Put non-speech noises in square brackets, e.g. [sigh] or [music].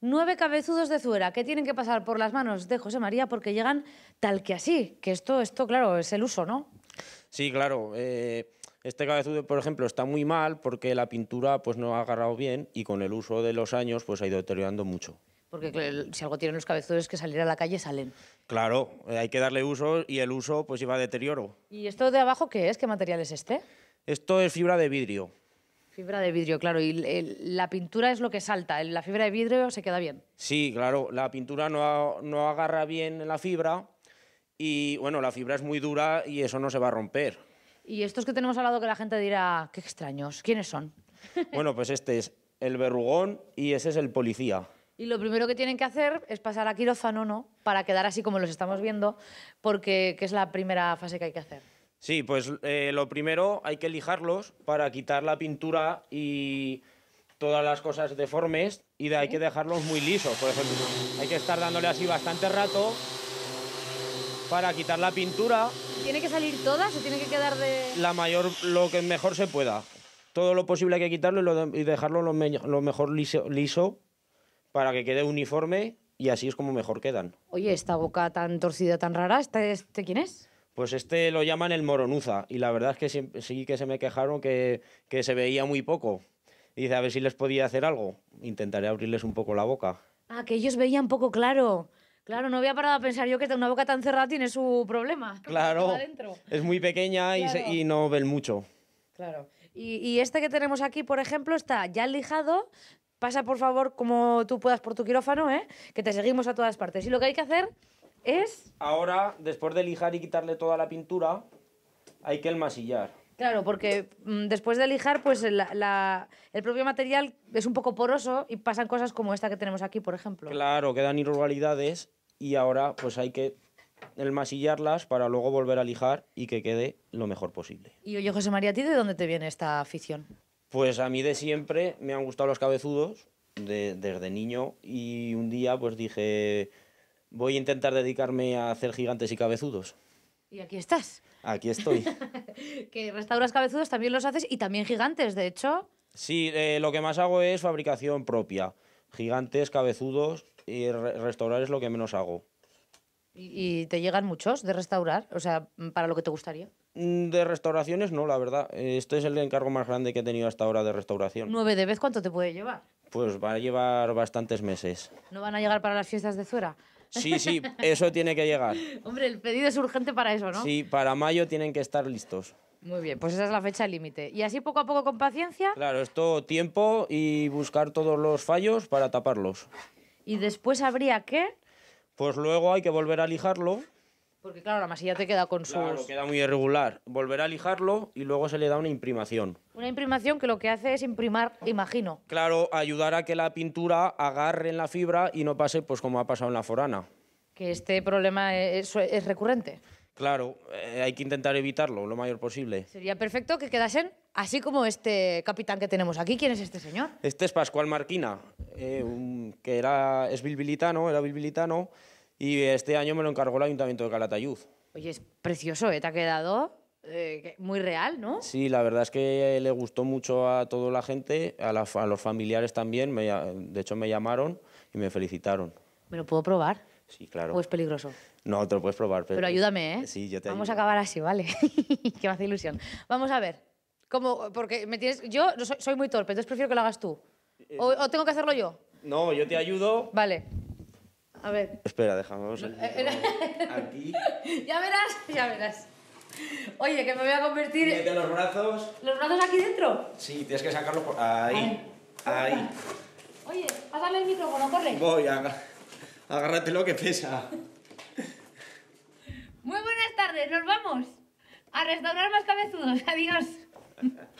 nueve cabezudos de Zuera que tienen que pasar por las manos de José María porque llegan tal que así, que esto, esto claro, es el uso, ¿no? Sí, claro. Eh, este cabezudo, por ejemplo, está muy mal porque la pintura pues, no ha agarrado bien y con el uso de los años pues, ha ido deteriorando mucho. Porque si algo tienen los cabezudos es que salir a la calle salen. Claro, eh, hay que darle uso y el uso pues lleva a deterioro. ¿Y esto de abajo qué es? ¿Qué material es este? Esto es fibra de vidrio. Fibra de vidrio, claro. Y la pintura es lo que salta. La fibra de vidrio se queda bien. Sí, claro. La pintura no, no agarra bien la fibra y, bueno, la fibra es muy dura y eso no se va a romper. Y estos que tenemos al lado que la gente dirá, qué extraños, ¿quiénes son? [laughs] Bueno, pues este es el verrugón y ese es el policía. Y lo primero que tienen que hacer es pasar a quirófano, ¿no? Para quedar así como los estamos viendo, porque es la primera fase que hay que hacer. Sí, pues eh, lo primero hay que lijarlos para quitar la pintura y todas las cosas deformes y hay que dejarlos muy lisos, por ejemplo. Hay que estar dándole así bastante rato para quitar la pintura. ¿Tiene que salir todas o tiene que quedar de...? La mayor, lo que mejor se pueda. Todo lo posible hay que quitarlo y, dejarlo lo, mejor liso, liso para que quede uniforme y así es como mejor quedan. Oye, esta boca tan torcida, tan rara, este, este quién es? Pues este lo llaman el Moronuza y la verdad es que sí, que se me quejaron que, se veía muy poco. dice, a ver si les podía hacer algo. Intentaré abrirles un poco la boca. Ah, que ellos veían poco claro. Claro, no había parado a pensar yo que una boca tan cerrada tiene su problema. Claro, es muy pequeña y, no ven mucho. Claro. Y, este que tenemos aquí, por ejemplo, está ya lijado. Pasa, por favor, como tú puedas por tu quirófano, ¿eh? que te seguimos a todas partes. Y lo que hay que hacer es... Ahora, después de lijar y quitarle toda la pintura, hay que elmasillar. Claro, porque mm, después de lijar, pues el propio material es un poco poroso y pasan cosas como esta que tenemos aquí, por ejemplo. Claro, quedan irregularidades y ahora pues hay que elmasillarlas para luego volver a lijar y que quede lo mejor posible. Y oye, José María, ¿a ti de dónde te viene esta afición? Pues a mí de siempre me han gustado los cabezudos desde niño y un día pues dije, Voy a intentar dedicarme a hacer gigantes y cabezudos. Y aquí estás. Aquí estoy. [laughs] que restauras cabezudos también los haces y también gigantes, de hecho. Sí, eh, lo que más hago es fabricación propia. Gigantes, cabezudos y restaurar es lo que menos hago. ¿Y, ¿Y te llegan muchos de restaurar? O sea, para lo que te gustaría. Mm, de restauraciones no, la verdad. Este es el encargo más grande que he tenido hasta ahora de restauración. ¿Nueve de vez cuánto te puede llevar? Pues va a llevar bastantes meses. ¿No van a llegar para las fiestas de Zuera? Sí, sí, eso tiene que llegar. [laughs] Hombre, el pedido es urgente para eso, ¿no? Sí, para mayo tienen que estar listos. Muy bien, pues esa es la fecha límite. Y así poco a poco con paciencia. Claro, esto tiempo y buscar todos los fallos para taparlos. ¿Y después habría qué? Pues luego hay que volver a lijarlo porque claro, la masilla te queda con claro, queda muy irregular. Volverá a lijarlo y luego se le da una imprimación. Una imprimación que lo que hace es imprimar, imagino. Claro, ayudar a que la pintura agarre en la fibra y no pase pues como ha pasado en la forana. Que este problema es, es recurrente. Claro, eh, hay que intentar evitarlo lo mayor posible. Sería perfecto que quedasen así como este capitán que tenemos aquí. ¿Quién es este señor? Este es Pascual Marquina, eh, que era, es bilbilitano, era bilbilitano y este año me lo encargó el Ayuntamiento de Calatayud. Oye, es precioso, ¿eh? Te ha quedado eh, muy real, ¿no? Sí, la verdad es que le gustó mucho a toda la gente, a, los familiares también. de hecho, me llamaron y me felicitaron. ¿Me lo puedo probar? Sí, claro. ¿O es peligroso? No, te lo puedes probar. Pero, ayúdame, ¿eh? Sí, yo te Vamos a acabar así, ¿vale? [laughs] que me hace ilusión. Vamos a ver. Como, porque me tienes... Yo soy, muy torpe, entonces prefiero que lo hagas tú. Eh, ¿O tengo que hacerlo yo? No, yo te ayudo. Vale. A ver. Espera, dejamos. Aquí. Eh, eh, [laughs] ya verás, ya verás. Oye, que me voy a convertir. Mete los brazos. ¿Los brazos aquí dentro? Sí, tienes que sacarlos por. Ahí. Ahí. Oye, pásame el micrófono, corre. Voy, a... agárrate que pesa. Muy buenas tardes, nos vamos. A restaurar más cabezudos. [laughs] Adiós.